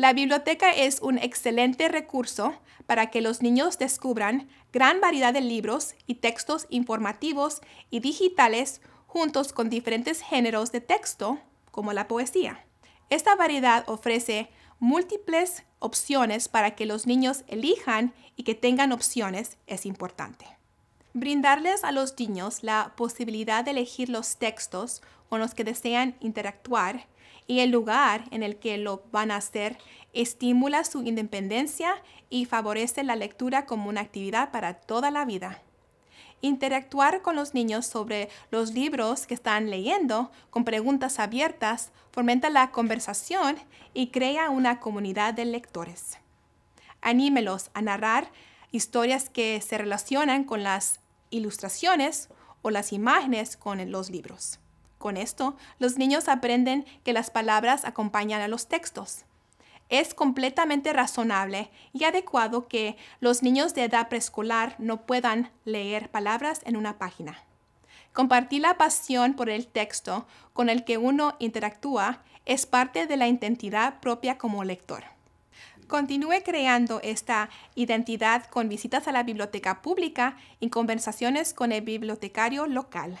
La biblioteca es un excelente recurso para que los niños descubran gran variedad de libros y textos informativos y digitales juntos con diferentes géneros de texto, como la poesía. Esta variedad ofrece múltiples opciones para que los niños elijan y que tengan opciones es importante. Brindarles a los niños la posibilidad de elegir los textos con los que desean interactuar y el lugar en el que lo van a hacer estimula su independencia y favorece la lectura como una actividad para toda la vida. Interactuar con los niños sobre los libros que están leyendo con preguntas abiertas fomenta la conversación y crea una comunidad de lectores. Anímelos a narrar historias que se relacionan con las ilustraciones o las imágenes con los libros. Con esto, los niños aprenden que las palabras acompañan a los textos. Es completamente razonable y adecuado que los niños de edad preescolar no puedan leer palabras en una página. Compartir la pasión por el texto con el que uno interactúa es parte de la identidad propia como lector. Continúe creando esta identidad con visitas a la biblioteca pública y conversaciones con el bibliotecario local.